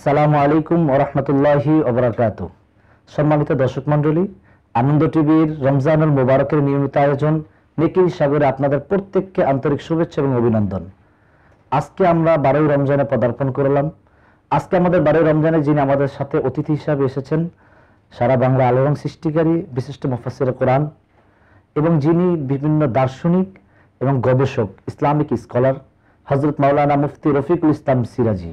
আসসালামু আলাইকুম ওরহমতুল্লাহি ওবরাকাত সম্মানিত দর্শক মণ্ডলী আনন্দ টিভির রমজানুল মোবারকের নিয়মিত আয়োজন নেকির সাগরে আপনাদের প্রত্যেককে আন্তরিক শুভেচ্ছা এবং অভিনন্দন আজকে আমরা বারোই রমজানে পদার্পণ করলাম আজকে আমাদের বারোই রমজানে যিনি আমাদের সাথে অতিথি হিসাবে এসেছেন সারা বাংলা আলোড়ন সৃষ্টিকারী বিশিষ্ট মুফাসির কোরআন এবং যিনি বিভিন্ন দার্শনিক এবং গবেষক ইসলামিক স্কলার হজরত মাওলানা মুফতি রফিকুল ইসলাম সিরাজি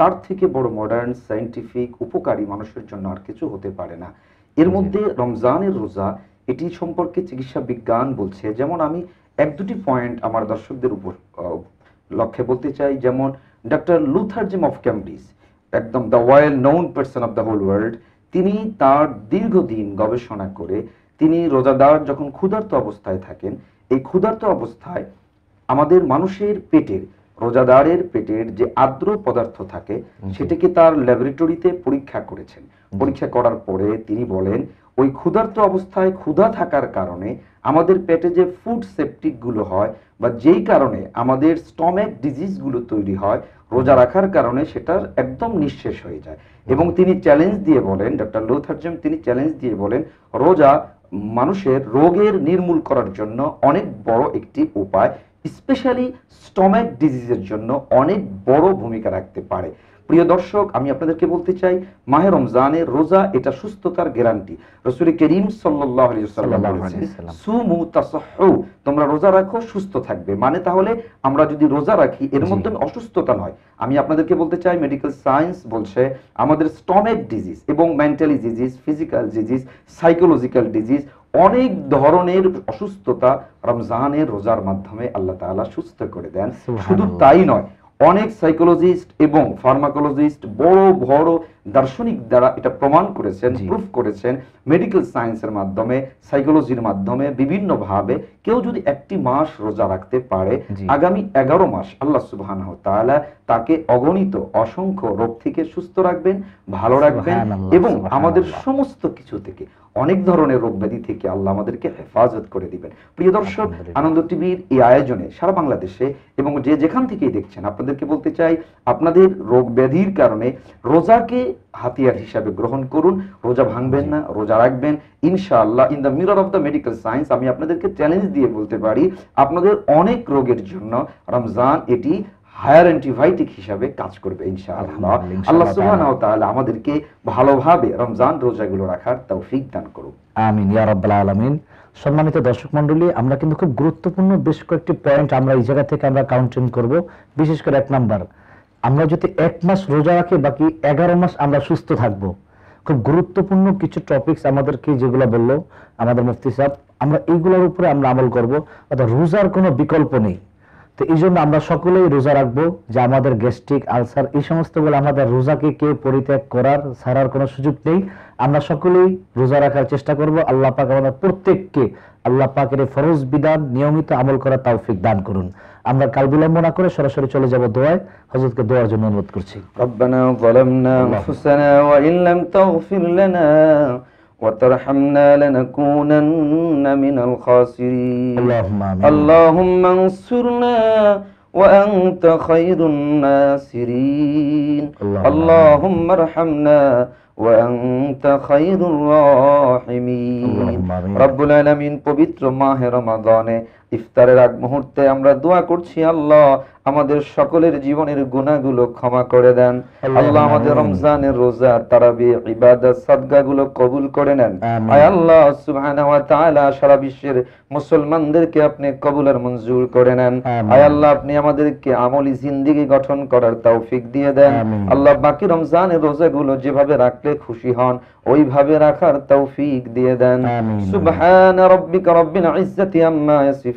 তার থেকে বড় মডার্ন সায়েন্টিফিক উপকারী মানুষের জন্য আর কিছু হতে পারে না এর মধ্যে রমজানের রোজা এটি সম্পর্কে চিকিৎসা বিজ্ঞান বলছে যেমন আমি এক দুটি পয়েন্ট আমার দর্শকদের উপর লক্ষ্যে বলতে চাই যেমন doctor Luther Jim of Cambridge একদম the well known person of the whole world তিনি তার দীর্ঘদিন গবেষণা করে তিনি রোজাদার যখন ক্ষুধার্ত অবস্থায় থাকেন এই ক্ষুধার্ত অবস্থায় আমাদের মানুষের পেটের রোজাদারের পেটের যে আর্দ্র পদার্থ থাকে সেটাকে তার ল্যাবরেটরিতে পরীক্ষা করেছেন পরীক্ষা করার পরে তিনি বলেন ওই ক্ষুধার্ত অবস্থায় ক্ষুধা থাকার কারণে আমাদের পেটে যে ফুড সেপটিক গুলো হয় বা যেই কারণে আমাদের স্টমেক ডিজিজগুলো তৈরি হয় রোজা রাখার কারণে সেটার একদম নিঃশেষ হয়ে যায় এবং তিনি চ্যালেঞ্জ দিয়ে বলেন ডক্টর লোথার্জম তিনি চ্যালেঞ্জ দিয়ে বলেন রোজা মানুষের রোগের নির্মূল করার জন্য অনেক বড় একটি উপায় স্পেশালি স্টমেক ডিজিজের জন্য অনেক বড় ভূমিকা রাখতে পারে প্রিয় দর্শক আমি আপনাদেরকে বলতে চাই মাহে রমজানের রোজা এটা সুস্থতার গ্যারান্টি রসুল করিম সাল্লাহ তোমরা রোজা রাখো সুস্থ থাকবে মানে তাহলে আমরা যদি রোজা রাখি এর মধ্যে অসুস্থতা নয় আমি আপনাদেরকে বলতে চাই মেডিকেল সায়েন্স বলছে আমাদের স্টমেক ডিজিজ এবং mentally disease physical disease psychological disease অনেক ধরনের অসুস্থতা রমজানের রোজার মাধ্যমে আল্লাহ তালা সুস্থ করে দেন শুধু তাই নয় অনেক সাইকোলজিস্ট এবং ফার্মাকোলজিস্ট বড় বড় দার্শনিক দ্বারা এটা প্রমাণ করেছেন প্রুফ করেছেন মেডিকেল সায়েন্সের মাধ্যমে সাইকোলজির মাধ্যমে বিভিন্নভাবে কেউ যদি একটি মাস রোজা রাখতে পারে আগামী এগারো মাস আল্লাহ সুবাহ তাকে অগণিত অসংখ্য রোগ থেকে সুস্থ রাখবেন ভালো রাখবেন এবং আমাদের সমস্ত কিছু থেকে অনেক ধরনের রোগ ব্যাধি থেকে আল্লাহ আমাদেরকে হেফাজত করে দিবেন প্রিয় দর্শক আনন্দ টিভির এই আয়োজনে সারা বাংলাদেশে এবং যে যেখান থেকেই দেখছেন আপনাদেরকে বলতে চাই আপনাদের রোগ ব্যাধির কারণে রোজাকে হাতিয়ার হিসাবে গ্রহণ করুন রোজা ভাঙবেন না রোজা রাখবেন ইনশাআল্লাহ in the mirror of the medical science আমি আপনাদেরকে চ্যালেঞ্জ দিয়ে বলতে পারি আপনাদের অনেক রোগের জন্য রমজান এটি হায়ার অ্যান্টিবায়োটিক হিসাবে কাজ করবে ইনশাআল্লাহ আল্লাহ সুবহানাহু ওয়া তাআলা আমাদেরকে ভালোভাবে রমজান রোজাগুলো রাখার তৌফিক দান করুন আমিন ইয়া রাব্বাল আলামিন সম্মানিত দর্শক মন্ডলী আমরা কিন্তু খুব গুরুত্বপূর্ণ বেশ কয়েকটি পয়েন্ট আমরা এই জায়গা থেকে আমরা কাউন্টিং করব বিশেষ করে এক নাম্বার আমরা যদি এক মাস রোজা রাখি বাকি এগারো মাস আমরা সুস্থ থাকব খুব গুরুত্বপূর্ণ কিছু টপিকস আমাদেরকে যেগুলো বললো আমাদের মুফতি সাহেব আমরা এইগুলোর উপরে আমরা আমল করব অর্থাৎ রোজার কোনো বিকল্প নেই তো এই জন্য আমরা সকলেই রোজা রাখবো যে আমাদের গ্যাস্ট্রিক আলসার এই সমস্তগুলো আমাদের রোজাকে কেউ পরিত্যাগ করার ছাড়ার কোনো সুযোগ নেই আমরা সকলেই রোজা রাখার চেষ্টা করব আল্লাহ পাক আমাদের প্রত্যেককে আল্লাহ পাকের ফরজ বিধান নিয়মিত আমল করা তাওফিক দান করুন আমরা কাল বিলম্ব না করে সরাসরি চলে যাব দোয়ায় হযরতকে দোয়ার জন্য অনুরোধ করছি রব্বানা যালামনা আনফুসানা ওয়া ইন লাম তাগফির ইফতারের আগ মুহূর্তে আমরা দোয়া করছি আল্লাহ আমাদের সকলের জীবনের গুণাগুলো ক্ষমা করে দেন আল্লাহ আমাদের রমজানের রোজা তারাবি ইবাদত গুলো কবুল করে নেন আয় আল্লাহ সুবহানাহু ওয়া তাআলা সারা বিশ্বের মুসলমানদেরকে আপনি কবুল আর মঞ্জুর করে নেন আয় আল্লাহ আপনি আমাদেরকে আমলি জিন্দেগী গঠন করার তৌফিক দিয়ে দেন আল্লাহ বাকি রমজানের রোজা গুলো যেভাবে রাখলে খুশি হন ওইভাবে রাখার তৌফিক দিয়ে দেন সুবহান রাব্বিকা রব্বিল ইজ্জাতি আম্মা ইয়াসিফ